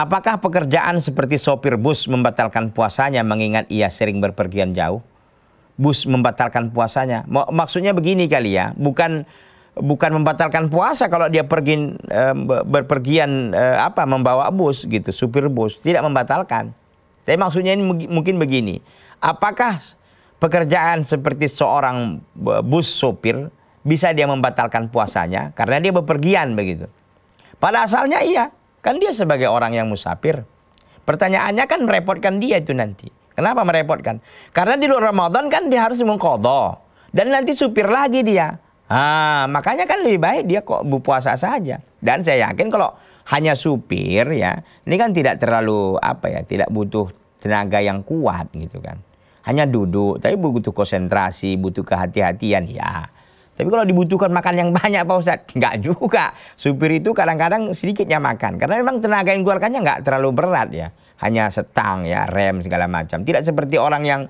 Apakah pekerjaan seperti sopir bus membatalkan puasanya mengingat ia sering berpergian jauh? Bus membatalkan puasanya. Maksudnya begini kali ya, bukan bukan membatalkan puasa kalau dia pergi eh, berpergian eh, apa membawa bus gitu, supir bus tidak membatalkan. Tapi maksudnya ini mungkin begini. Apakah pekerjaan seperti seorang bus sopir bisa dia membatalkan puasanya karena dia berpergian begitu? Pada asalnya iya, Kan dia sebagai orang yang musafir. Pertanyaannya kan merepotkan dia itu nanti. Kenapa merepotkan? Karena di luar Ramadan kan dia harus mengkodo. Dan nanti supir lagi dia. Ah, makanya kan lebih baik dia kok puasa saja. Dan saya yakin kalau hanya supir ya, ini kan tidak terlalu apa ya, tidak butuh tenaga yang kuat gitu kan. Hanya duduk, tapi butuh konsentrasi, butuh kehati-hatian ya. Tapi kalau dibutuhkan makan yang banyak Pak Ustadz, enggak juga. Supir itu kadang-kadang sedikitnya makan. Karena memang tenaga yang dikeluarkannya nggak terlalu berat ya. Hanya setang ya, rem segala macam. Tidak seperti orang yang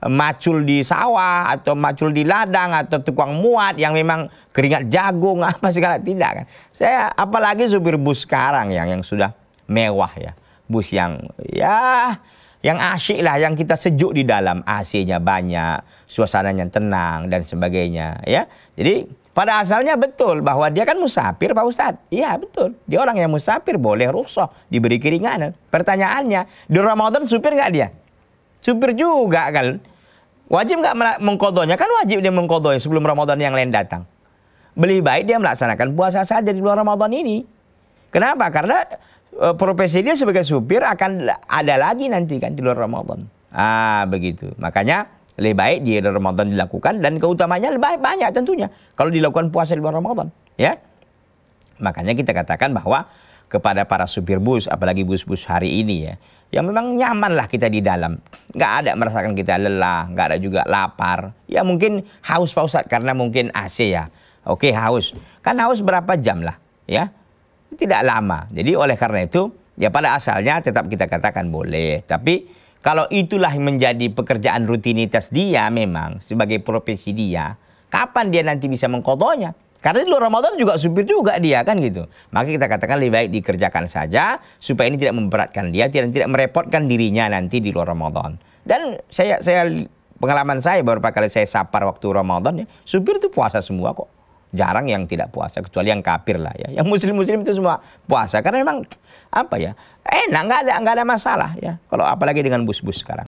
eh, macul di sawah atau macul di ladang atau tukang muat yang memang keringat jagung apa segala tidak kan. Saya apalagi supir bus sekarang yang yang sudah mewah ya. Bus yang ya yang asyik lah, yang kita sejuk di dalam. AC-nya banyak, suasananya tenang dan sebagainya. Ya, Jadi pada asalnya betul bahwa dia kan musafir Pak Ustadz. Iya betul. Dia orang yang musafir boleh rukhsah, diberi keringanan. Pertanyaannya, di Ramadan supir nggak dia? Supir juga kan. Wajib nggak mengkodonya? Kan wajib dia mengkodonya sebelum Ramadan yang lain datang. Beli baik dia melaksanakan puasa saja di bulan Ramadan ini. Kenapa? Karena uh, profesi dia sebagai supir akan ada lagi nanti kan di luar Ramadan. Ah, begitu. Makanya lebih baik di luar Ramadan dilakukan dan keutamanya lebih baik, banyak tentunya kalau dilakukan puasa di luar Ramadan, ya. Makanya kita katakan bahwa kepada para supir bus, apalagi bus-bus hari ini ya, yang memang nyamanlah kita di dalam. Nggak ada merasakan kita lelah, nggak ada juga lapar. Ya mungkin haus pausat karena mungkin AC ya. Oke haus. Kan haus berapa jam lah ya tidak lama. Jadi oleh karena itu ya pada asalnya tetap kita katakan boleh. Tapi kalau itulah menjadi pekerjaan rutinitas dia memang sebagai profesi dia, kapan dia nanti bisa mengkodonya? Karena di luar Ramadan juga supir juga dia kan gitu. Maka kita katakan lebih baik dikerjakan saja supaya ini tidak memberatkan dia, tidak tidak merepotkan dirinya nanti di luar Ramadan. Dan saya saya pengalaman saya beberapa kali saya sapar waktu Ramadan ya, supir itu puasa semua kok jarang yang tidak puasa kecuali yang kafir lah ya. Yang muslim-muslim itu semua puasa karena memang apa ya? Enak nggak ada nggak ada masalah ya. Kalau apalagi dengan bus-bus sekarang.